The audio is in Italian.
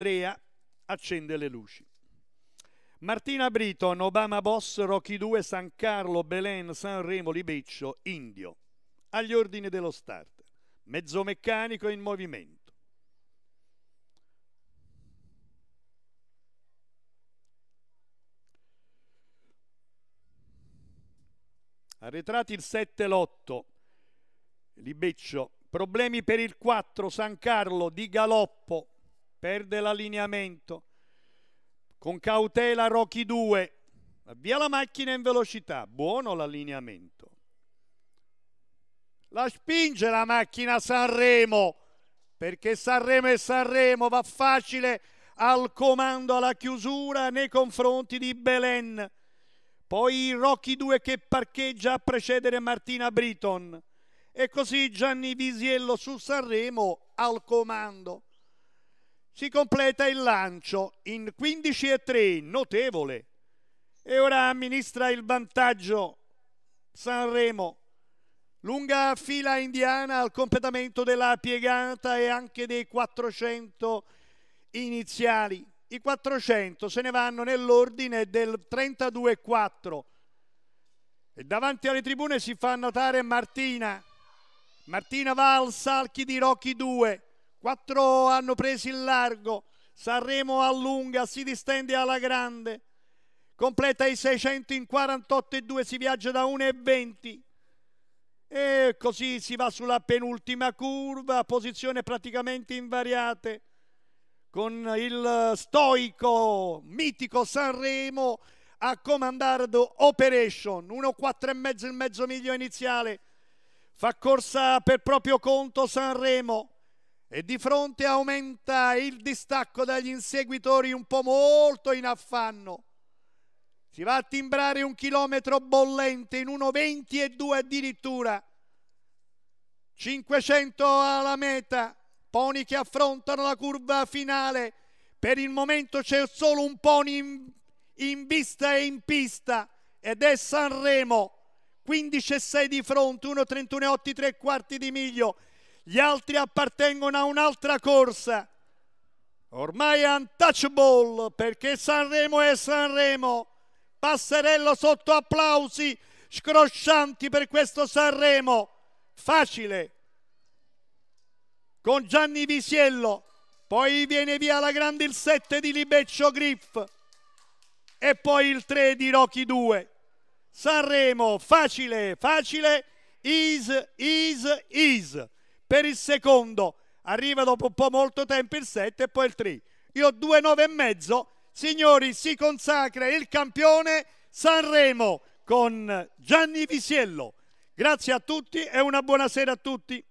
Andrea accende le luci. Martina Briton, Obama Boss, Rocky 2, San Carlo, Belen, Sanremo, Libeccio, Indio. Agli ordini dello start. Mezzo meccanico in movimento. Arretrati il 7 l'8. Libeccio. Problemi per il 4, San Carlo, di Galoppo perde l'allineamento. Con cautela Rocky 2, avvia la macchina in velocità, buono l'allineamento. La spinge la macchina Sanremo, perché Sanremo e Sanremo, va facile al comando alla chiusura nei confronti di Belen. Poi Rocky 2 che parcheggia a precedere Martina Briton. E così Gianni Visiello su Sanremo al comando si completa il lancio in 15 e 3, notevole. E ora amministra il vantaggio Sanremo. Lunga fila indiana al completamento della piegata e anche dei 400 iniziali. I 400 se ne vanno nell'ordine del 32-4. E davanti alle tribune si fa notare Martina. Martina va al Salchi di Rocchi 2. Quattro hanno preso il largo. Sanremo allunga, si distende alla grande. Completa i 600 in 48,2, si viaggia da 1,20. E così si va sulla penultima curva, posizione praticamente invariate, con il stoico, mitico Sanremo a comandare Operation, 1,4,5 il mezzo miglio iniziale. Fa corsa per proprio conto Sanremo e di fronte aumenta il distacco dagli inseguitori un po' molto in affanno. Si va a timbrare un chilometro bollente in 1.20 e 2 addirittura. 500 alla meta, poni che affrontano la curva finale. Per il momento c'è solo un pony in, in vista e in pista ed è Sanremo. 15 e 6 di fronte, 1,31 e 8 3 quarti di miglio, gli altri appartengono a un'altra corsa. Ormai è untouchable perché Sanremo è Sanremo. Passerello sotto applausi scroscianti per questo Sanremo. Facile. Con Gianni Visiello. Poi viene via la grande il 7 di Libeccio Griff. E poi il 3 di Rocky 2. Sanremo, facile, facile, is, is, is per il secondo arriva dopo un po' molto tempo il 7 e poi il 3. Io ho due nove e mezzo, signori, si consacra il campione Sanremo con Gianni Visiello. Grazie a tutti e una buona sera a tutti.